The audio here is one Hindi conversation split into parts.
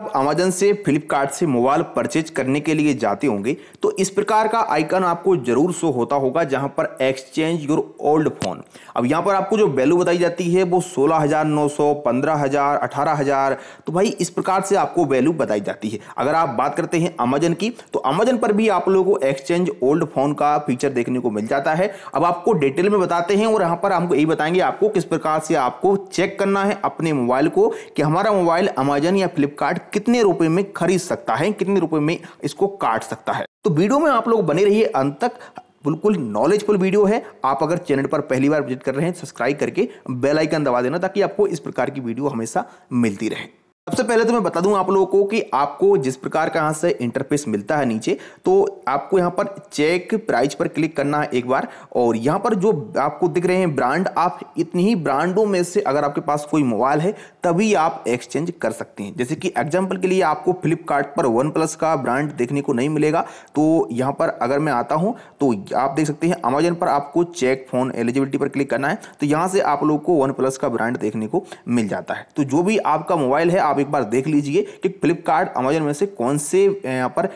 आप अमेजन से फ्लिपकार्ट से मोबाइल परचेज करने के लिए जाते होंगे तो इस प्रकार का आइकन आपको जरूर शो होता होगा जहां पर एक्सचेंज योर ओल्ड फोन अब यहां पर आपको जो वैल्यू बताई जाती है वो 16,900, 15,000, 18,000 तो भाई इस प्रकार से आपको वैल्यू बताई जाती है अगर आप बात करते हैं अमेजन की तो अमेजन पर भी आप लोगों को एक्सचेंज ओल्ड फोन का फीचर देखने को मिल जाता है अब आपको डिटेल में बताते हैं और यहाँ पर हमको यही बताएंगे आपको किस प्रकार से आपको चेक करना है अपने मोबाइल को कि हमारा मोबाइल अमेजन या फ्लिपकार्ट कितने रुपए में खरीद सकता है कितने रुपए में इसको काट सकता है तो वीडियो में आप लोग बने रहिए अंत तक बिल्कुल नॉलेजफुल वीडियो है आप अगर चैनल पर पहली बार विजिट कर रहे हैं सब्सक्राइब करके बेल आइकन दबा देना ताकि आपको इस प्रकार की वीडियो हमेशा मिलती रहे सबसे पहले तो मैं बता दूं आप लोगों को कि आपको जिस प्रकार का यहाँ से इंटरफेस मिलता है नीचे तो आपको यहाँ पर चेक प्राइस पर क्लिक करना है एक बार और यहाँ पर जो आपको दिख रहे हैं ब्रांड आप इतनी ही ब्रांडों में से अगर आपके पास कोई मोबाइल है तभी आप एक्सचेंज कर सकते हैं जैसे कि एग्जाम्पल के लिए आपको फ्लिपकार्ट पर वन प्लस का ब्रांड देखने को नहीं मिलेगा तो यहाँ पर अगर मैं आता हूँ तो आप देख सकते हैं अमेजोन पर आपको चेक फोन एलिजिबिलिटी पर क्लिक करना है तो यहाँ से आप लोग को वन प्लस का ब्रांड देखने को मिल जाता है तो जो भी आपका मोबाइल है आप एक बार देख लीजिए कि फ्लिपकार्ट अमेजन में से कौन से यहाँ पर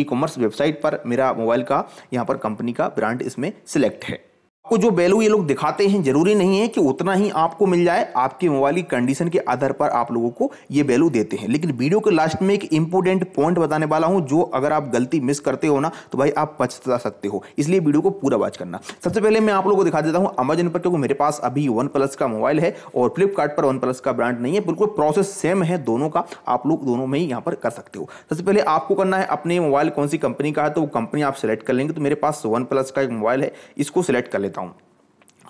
ई कॉमर्स वेबसाइट पर मेरा मोबाइल का यहाँ पर कंपनी का ब्रांड इसमें सिलेक्ट है आपको जो वैल्यू ये लोग दिखाते हैं जरूरी नहीं है कि उतना ही आपको मिल जाए आपके मोबाइल की कंडीशन के आधार पर आप लोगों को ये वैल्यू देते हैं लेकिन वीडियो के लास्ट में एक इंपॉर्टेंट पॉइंट बताने वाला हूं जो अगर आप गलती मिस करते हो ना तो भाई आप पछता सकते हो इसलिए वीडियो को पूरा वॉच करना सबसे पहले मैं आप लोगों को दिखा देता हूँ अमेजन पर क्योंकि मेरे पास अभी वन प्लस का मोबाइल है और फ्लिपकार्ट पर वन प्लस का ब्रांड नहीं है बिल्कुल प्रोसेस सेम है दोनों का आप लोग दोनों में ही यहाँ पर कर सकते हो सबसे पहले आपको करना है अपने मोबाइल कौन सी कंपनी का है तो वो कंपनी आप सेलेक्ट कर लेंगे तो मेरे पास वन प्लस का एक मोबाइल है इसको सिलेक्ट कर लेते देता हूँ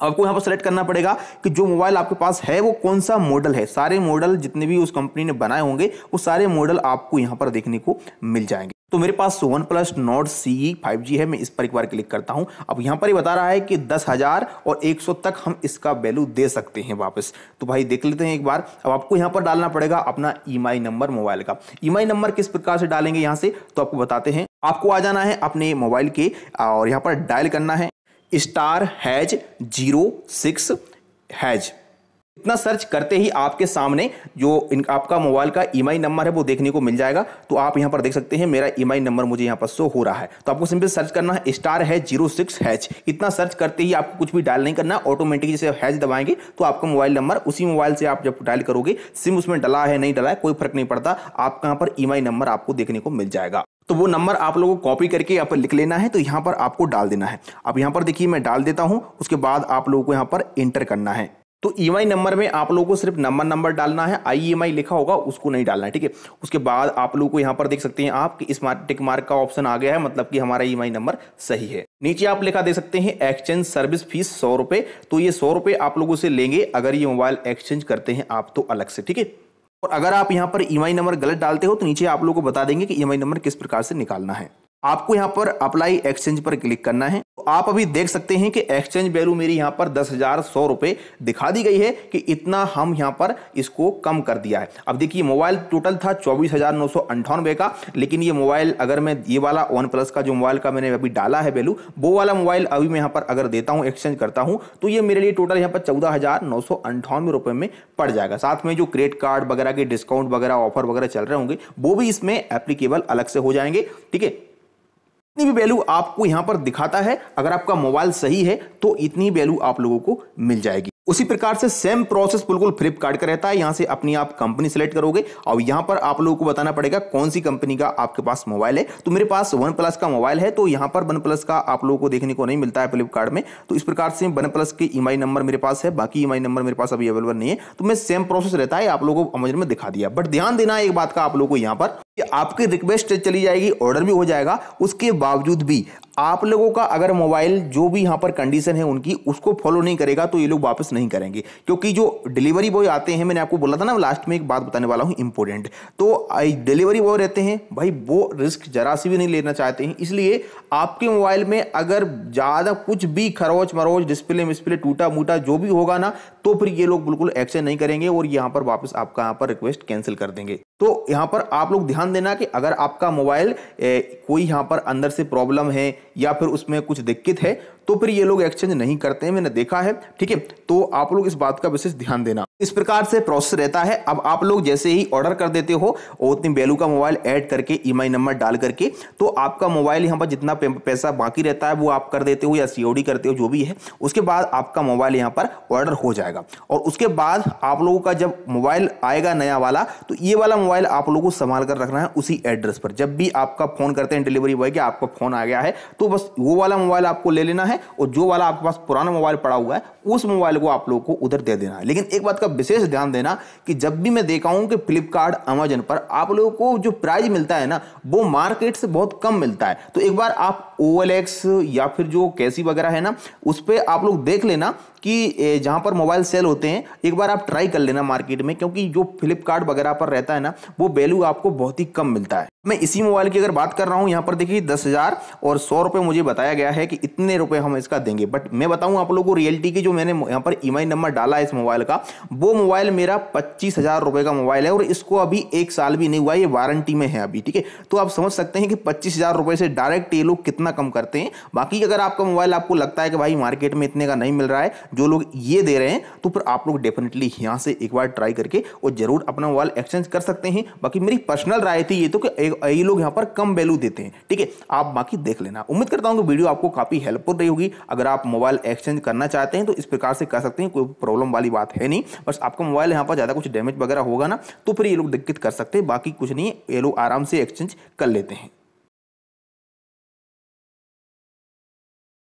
आपको यहाँ पर सेलेक्ट करना पड़ेगा कि जो मोबाइल आपके पास है वो कौन सा मॉडल है सारे मॉडल जितने भी उस कंपनी ने बनाए होंगे वो सारे मॉडल आपको यहाँ पर देखने को मिल जाएंगे तो मेरे पास OnePlus Nord C five G है मैं इस पर एक बार क्लिक करता हूं अब यहां पर ये बता रहा है कि दस हज़ार और एक सौ तक हम इसका वैल्यू दे सकते हैं वापस तो भाई देख लेते हैं एक बार अब आपको यहां पर डालना पड़ेगा अपना ई नंबर मोबाइल का ई e नंबर किस प्रकार से डालेंगे यहां से तो आपको बताते हैं आपको आ जाना है अपने मोबाइल के और यहाँ पर डायल करना है star hash zero six hash इतना सर्च करते ही आपके सामने जो इन आपका मोबाइल का ई नंबर है वो देखने को मिल जाएगा तो आप यहाँ पर देख सकते हैं मेरा ई नंबर मुझे यहाँ पर शो हो रहा है तो आपको सिंपल सर्च करना है स्टार है जीरो सिक्स हैच इतना सर्च करते ही आपको कुछ भी डायल नहीं करना ऑटोमेटिक जैसे हैच दबाएंगे तो आपका मोबाइल नंबर उसी मोबाइल से आप जब डायल करोगे सिम उसमें डला है नहीं डला है कोई फर्क नहीं पड़ता आपका यहाँ पर ई नंबर आपको देखने को मिल जाएगा तो वो नंबर आप लोगों को कॉपी करके यहाँ पर लिख लेना है तो यहाँ पर आपको डाल देना है अब यहाँ पर देखिए मैं डाल देता हूँ उसके बाद आप लोगों को यहाँ पर इंटर करना है तो ईएमआई e नंबर में आप लोगों को सिर्फ नंबर नंबर डालना है आई e लिखा होगा उसको नहीं डालना है ठीक है उसके बाद आप लोगों को यहाँ पर देख सकते हैं आप कि स्मार्ट टिक मार्क का ऑप्शन आ गया है मतलब कि हमारा ई e नंबर सही है नीचे आप लिखा देख सकते हैं एक्सचेंज सर्विस फीस सौ रुपए तो ये सौ रुपए आप लोगों से लेंगे अगर ये मोबाइल एक्सचेंज करते हैं आप तो अलग से ठीक है और अगर आप यहाँ पर ई नंबर गलत डालते हो तो नीचे आप लोगों को बता देंगे कि ई नंबर किस प्रकार से निकालना है आपको यहाँ पर अप्लाई एक्सचेंज पर क्लिक करना है तो आप अभी देख सकते हैं कि एक्सचेंज वैल्यू मेरी यहाँ पर दस हजार सौ रुपए दिखा दी गई है कि इतना हम यहाँ पर इसको कम कर दिया है अब देखिए मोबाइल टोटल था चौबीस हजार नौ सौ अंठानवे का लेकिन ये मोबाइल अगर मैं ये वाला वन प्लस का जो मोबाइल का मैंने अभी डाला है वैल्यू वो वाला मोबाइल अभी मैं यहाँ पर अगर देता हूँ एक्सचेंज करता हूँ तो ये मेरे लिए टोटल यहाँ पर चौदह हजार नौ सौ अंठानवे रुपए में पड़ जाएगा साथ में जो क्रेडिट कार्ड वगैरह के डिस्काउंट वगैरह ऑफर वगैरह चल रहे होंगे वो भी इसमें एप्लीकेबल अलग से हो जाएंगे ठीक है इतनी भी वैल्यू आपको यहाँ पर दिखाता है अगर आपका मोबाइल सही है तो इतनी वैल्यू आप लोगों को मिल जाएगी उसी प्रकार से सेम प्रोसेस बिल्कुल फ्लिपकार्ट का रहता है यहाँ से अपनी आप कंपनी सेलेक्ट करोगे और यहाँ पर आप लोगों को बताना पड़ेगा कौन सी कंपनी का आपके पास मोबाइल है तो मेरे पास वन प्लस का मोबाइल है तो यहाँ पर वन प्लस का आप लोगों को देखने को नहीं मिलता है फ्लिपकार्ट में तो इस प्रकार से वन प्लस के ई e नंबर मेरे पास है बाकी ई e नंबर मेरे पास अभी अवेलेबल नहीं है तो मैं सेम प्रोसेस रहता है आप लोगों को अमेजन में दिखा दिया बट ध्यान देना एक बात का आप लोगों को यहाँ पर आपकी रिक्वेस्ट चली जाएगी ऑर्डर भी हो जाएगा उसके बावजूद भी आप लोगों का अगर मोबाइल जो भी यहाँ पर कंडीशन है उनकी उसको फॉलो नहीं करेगा तो ये लोग वापस नहीं करेंगे क्योंकि जो डिलीवरी बॉय आते हैं मैंने आपको बोला था ना लास्ट में एक बात बताने वाला हूँ इंपॉर्टेंट तो डिलीवरी बॉय रहते हैं भाई वो रिस्क जरा सी भी नहीं लेना चाहते हैं इसलिए आपके मोबाइल में अगर ज़्यादा कुछ भी खरोच मरोच डिस्प्ले मिस्प्ले टूटा मूटा जो भी होगा ना तो फिर ये लोग बिल्कुल एक्शन नहीं करेंगे और यहाँ पर वापस आपका यहाँ पर रिक्वेस्ट कैंसिल कर देंगे तो यहाँ पर आप लोग ध्यान देना कि अगर आपका मोबाइल कोई यहाँ पर अंदर से प्रॉब्लम है या फिर उसमें कुछ दिक्कत है तो फिर ये लोग एक्सचेंज नहीं करते हैं मैंने देखा है ठीक है तो आप लोग इस बात का विशेष ध्यान देना इस प्रकार से प्रोसेस रहता है अब आप लोग जैसे ही ऑर्डर कर देते हो उतनी वैल्यू का मोबाइल ऐड करके ई नंबर डाल करके तो आपका मोबाइल यहाँ पर जितना पैसा बाकी रहता है वो आप कर देते हो या सी करते हो जो भी है उसके बाद आपका मोबाइल यहाँ पर ऑर्डर हो जाएगा और उसके बाद आप लोगों का जब मोबाइल आएगा नया वाला तो ये वाला मोबाइल आप लोगों को संभाल कर रखना है उसी एड्रेस पर जब भी आपका फ़ोन करते हैं डिलीवरी बॉय के आपका फ़ोन आ गया है तो बस वो वाला मोबाइल आपको ले लेना है है और जो वाला आपके पास पुराना मोबाइल पड़ा हुआ है उस मोबाइल को आप लोग को उधर दे देना है लेकिन एक बात का विशेष ध्यान देना कि जब भी मैं देखा हूं कि फ्लिपकार्ट अमेजन पर आप लोगों को जो प्राइज मिलता है ना वो मार्केट से बहुत कम मिलता है तो एक बार आप ओ या फिर जो कैसी वगैरह है ना उस पर आप लोग देख लेना कि जहां पर मोबाइल सेल होते हैं एक बार आप ट्राई कर लेना मार्केट में क्योंकि जो फ्लिपकार्ट वगैरह पर रहता है ना वो वैल्यू आपको बहुत ही कम मिलता है मैं इसी मोबाइल की अगर बात कर रहा हूँ यहाँ पर देखिए दस हज़ार और सौ रुपये मुझे बताया गया है कि इतने रुपए हम इसका देंगे बट मैं बताऊँ आप लोगों को रियलिटी की जो मैंने यहाँ पर ई नंबर डाला है इस मोबाइल का वो मोबाइल मेरा पच्चीस हज़ार रुपये का मोबाइल है और इसको अभी एक साल भी नहीं हुआ ये वारंटी में है अभी ठीक है तो आप समझ सकते हैं कि पच्चीस हज़ार से डायरेक्ट ये लोग कितना कम करते हैं बाकी अगर आपका मोबाइल आपको लगता है कि भाई मार्केट में इतने का नहीं मिल रहा है जो लोग ये दे रहे हैं तो फिर आप लोग डेफिनेटली यहाँ से एक बार ट्राई करके और ज़रूर अपना मोबाइल एक्सचेंज कर सकते हैं बाकी मेरी पर्सनल राय थी ये तो कि एक ये लोग यहाँ पर कम वैल्यू देते हैं ठीक है आप बाकी देख लेना उम्मीद करता हूँ कि वीडियो आपको काफ़ी हेल्पफुल रही होगी अगर आप मोबाइल एक्सचेंज करना चाहते हैं तो इस प्रकार से कर सकते हैं कोई प्रॉब्लम वाली बात है नहीं बस आपका मोबाइल यहाँ पर ज़्यादा कुछ डैमेज वगैरह होगा ना तो फिर ये लोग दिक्कत कर सकते हैं बाकी कुछ नहीं ये लोग आराम से एक्सचेंज कर लेते हैं